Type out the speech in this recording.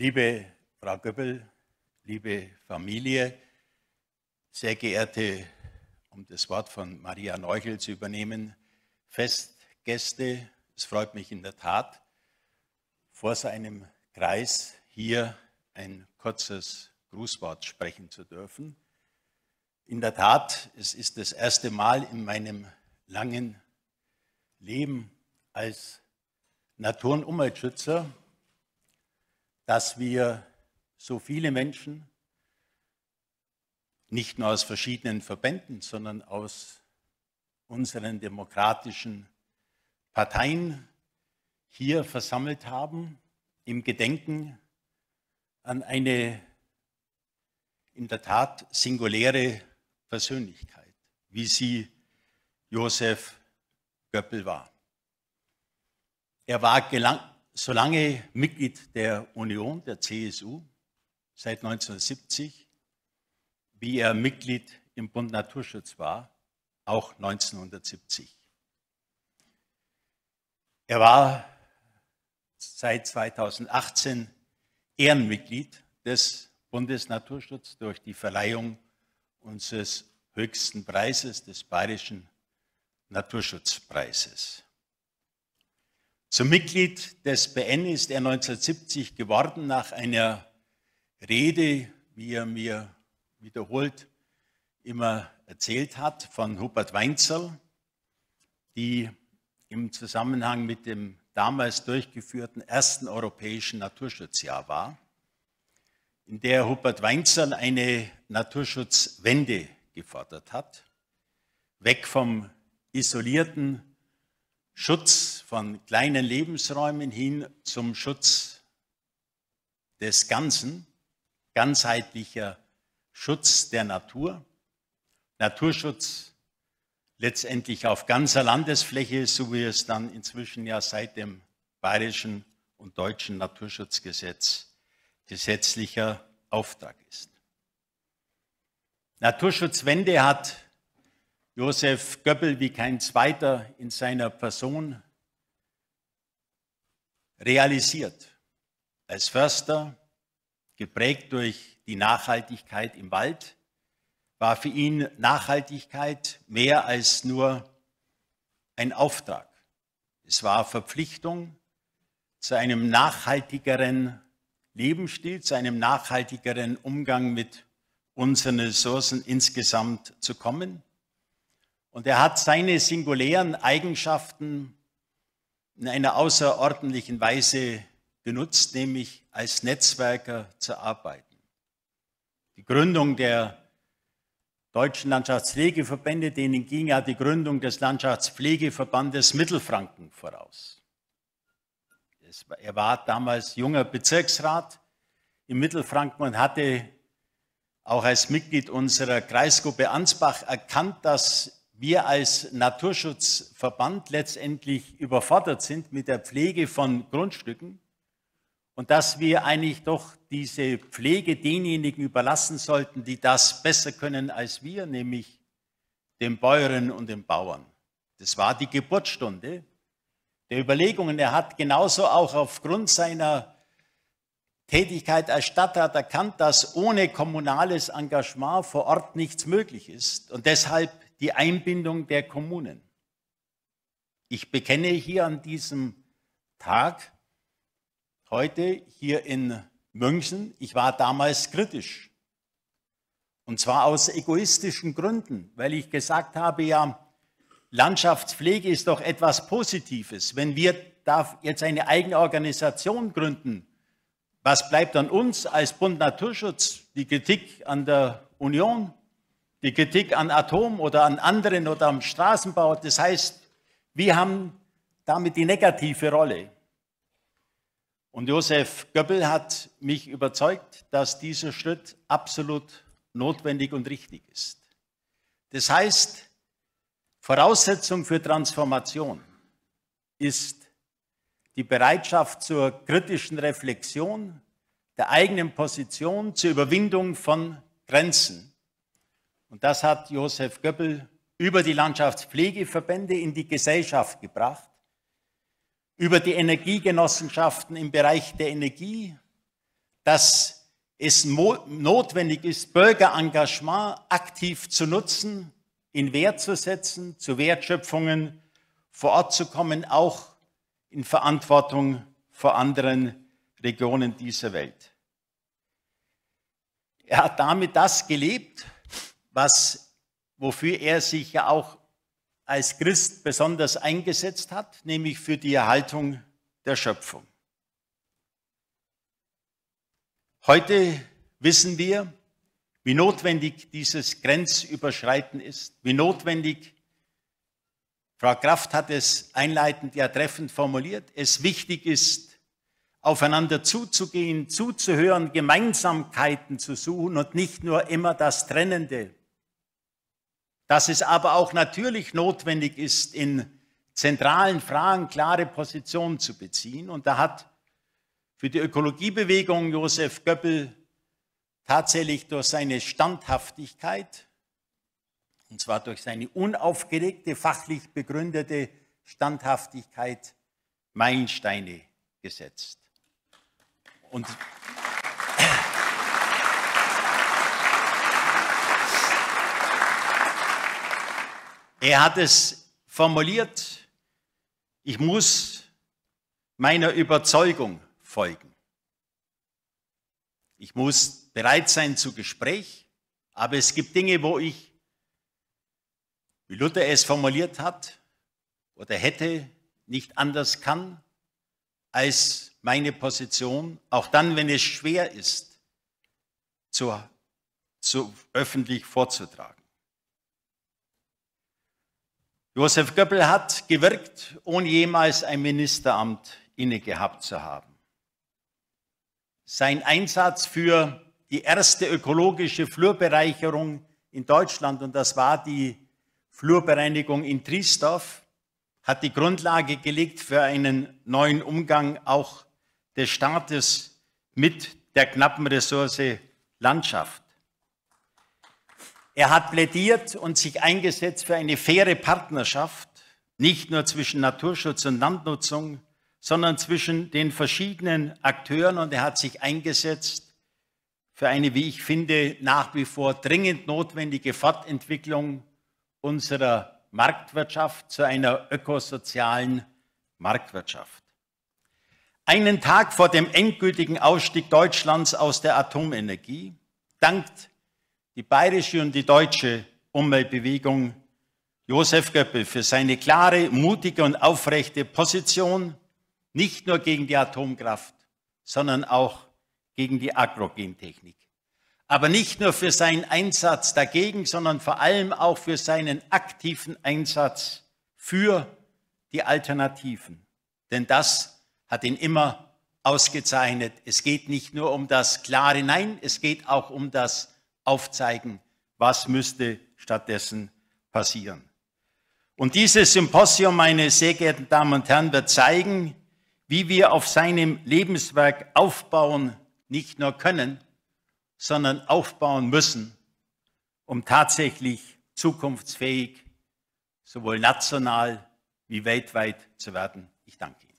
Liebe Frau Göppel, liebe Familie, sehr geehrte, um das Wort von Maria Neuchel zu übernehmen, Festgäste, es freut mich in der Tat, vor seinem Kreis hier ein kurzes Grußwort sprechen zu dürfen. In der Tat, es ist das erste Mal in meinem langen Leben als Natur- und Umweltschützer dass wir so viele Menschen nicht nur aus verschiedenen Verbänden, sondern aus unseren demokratischen Parteien hier versammelt haben, im Gedenken an eine in der Tat singuläre Persönlichkeit, wie sie Josef Göppel war. Er war solange Mitglied der Union, der CSU, seit 1970, wie er Mitglied im Bund Naturschutz war, auch 1970. Er war seit 2018 Ehrenmitglied des Bundes Naturschutz durch die Verleihung unseres höchsten Preises, des Bayerischen Naturschutzpreises. Zum Mitglied des BN ist er 1970 geworden nach einer Rede, wie er mir wiederholt immer erzählt hat, von Hubert Weinzel, die im Zusammenhang mit dem damals durchgeführten ersten europäischen Naturschutzjahr war, in der Hubert Weinzel eine Naturschutzwende gefordert hat, weg vom isolierten Schutz von kleinen Lebensräumen hin zum Schutz des Ganzen, ganzheitlicher Schutz der Natur, Naturschutz letztendlich auf ganzer Landesfläche, so wie es dann inzwischen ja seit dem bayerischen und deutschen Naturschutzgesetz gesetzlicher Auftrag ist. Naturschutzwende hat Josef Göppel wie kein zweiter in seiner Person realisiert. Als Förster, geprägt durch die Nachhaltigkeit im Wald, war für ihn Nachhaltigkeit mehr als nur ein Auftrag. Es war Verpflichtung zu einem nachhaltigeren Lebensstil, zu einem nachhaltigeren Umgang mit unseren Ressourcen insgesamt zu kommen. Und er hat seine singulären Eigenschaften in einer außerordentlichen Weise genutzt, nämlich als Netzwerker zu arbeiten. Die Gründung der deutschen Landschaftspflegeverbände, denen ging ja die Gründung des Landschaftspflegeverbandes Mittelfranken voraus. Er war damals junger Bezirksrat in Mittelfranken und hatte auch als Mitglied unserer Kreisgruppe Ansbach erkannt, dass wir als Naturschutzverband letztendlich überfordert sind mit der Pflege von Grundstücken und dass wir eigentlich doch diese Pflege denjenigen überlassen sollten, die das besser können als wir, nämlich den Bäuerinnen und den Bauern. Das war die Geburtsstunde der Überlegungen. Er hat genauso auch aufgrund seiner Tätigkeit als Stadtrat erkannt, dass ohne kommunales Engagement vor Ort nichts möglich ist und deshalb die Einbindung der Kommunen. Ich bekenne hier an diesem Tag, heute hier in München, ich war damals kritisch. Und zwar aus egoistischen Gründen, weil ich gesagt habe, ja, Landschaftspflege ist doch etwas Positives. Wenn wir da jetzt eine eigene Organisation gründen, was bleibt an uns als Bund Naturschutz? Die Kritik an der Union, die Kritik an Atom oder an anderen oder am Straßenbau. Das heißt, wir haben damit die negative Rolle. Und Josef Goebbel hat mich überzeugt, dass dieser Schritt absolut notwendig und richtig ist. Das heißt, Voraussetzung für Transformation ist die Bereitschaft zur kritischen Reflexion der eigenen Position, zur Überwindung von Grenzen. Und das hat Josef Goebbel über die Landschaftspflegeverbände in die Gesellschaft gebracht, über die Energiegenossenschaften im Bereich der Energie, dass es notwendig ist, Bürgerengagement aktiv zu nutzen, in Wert zu setzen, zu Wertschöpfungen vor Ort zu kommen, auch in Verantwortung vor anderen Regionen dieser Welt. Er hat damit das gelebt, was, wofür er sich ja auch als Christ besonders eingesetzt hat, nämlich für die Erhaltung der Schöpfung. Heute wissen wir, wie notwendig dieses Grenzüberschreiten ist, wie notwendig Frau Kraft hat es einleitend ja treffend formuliert, es wichtig ist, aufeinander zuzugehen, zuzuhören, Gemeinsamkeiten zu suchen und nicht nur immer das Trennende. Dass es aber auch natürlich notwendig ist, in zentralen Fragen klare Positionen zu beziehen. Und da hat für die Ökologiebewegung Josef Goebbel tatsächlich durch seine Standhaftigkeit und zwar durch seine unaufgeregte, fachlich begründete Standhaftigkeit Meilensteine gesetzt. Und er hat es formuliert, ich muss meiner Überzeugung folgen. Ich muss bereit sein zu Gespräch, aber es gibt Dinge, wo ich wie Luther es formuliert hat oder hätte, nicht anders kann als meine Position, auch dann, wenn es schwer ist, zu, zu öffentlich vorzutragen. Josef Goebbels hat gewirkt, ohne jemals ein Ministeramt inne gehabt zu haben. Sein Einsatz für die erste ökologische Flurbereicherung in Deutschland, und das war die Flurbereinigung in Triesdorf hat die Grundlage gelegt für einen neuen Umgang auch des Staates mit der knappen Ressource Landschaft. Er hat plädiert und sich eingesetzt für eine faire Partnerschaft, nicht nur zwischen Naturschutz und Landnutzung, sondern zwischen den verschiedenen Akteuren. Und er hat sich eingesetzt für eine, wie ich finde, nach wie vor dringend notwendige Fortentwicklung unserer Marktwirtschaft zu einer ökosozialen Marktwirtschaft. Einen Tag vor dem endgültigen Ausstieg Deutschlands aus der Atomenergie dankt die bayerische und die deutsche Umweltbewegung Josef Göppel für seine klare, mutige und aufrechte Position, nicht nur gegen die Atomkraft, sondern auch gegen die Agrogentechnik aber nicht nur für seinen Einsatz dagegen, sondern vor allem auch für seinen aktiven Einsatz für die Alternativen. Denn das hat ihn immer ausgezeichnet. Es geht nicht nur um das klare Nein, es geht auch um das Aufzeigen, was müsste stattdessen passieren. Und dieses Symposium, meine sehr geehrten Damen und Herren, wird zeigen, wie wir auf seinem Lebenswerk aufbauen, nicht nur können, sondern aufbauen müssen, um tatsächlich zukunftsfähig sowohl national wie weltweit zu werden. Ich danke.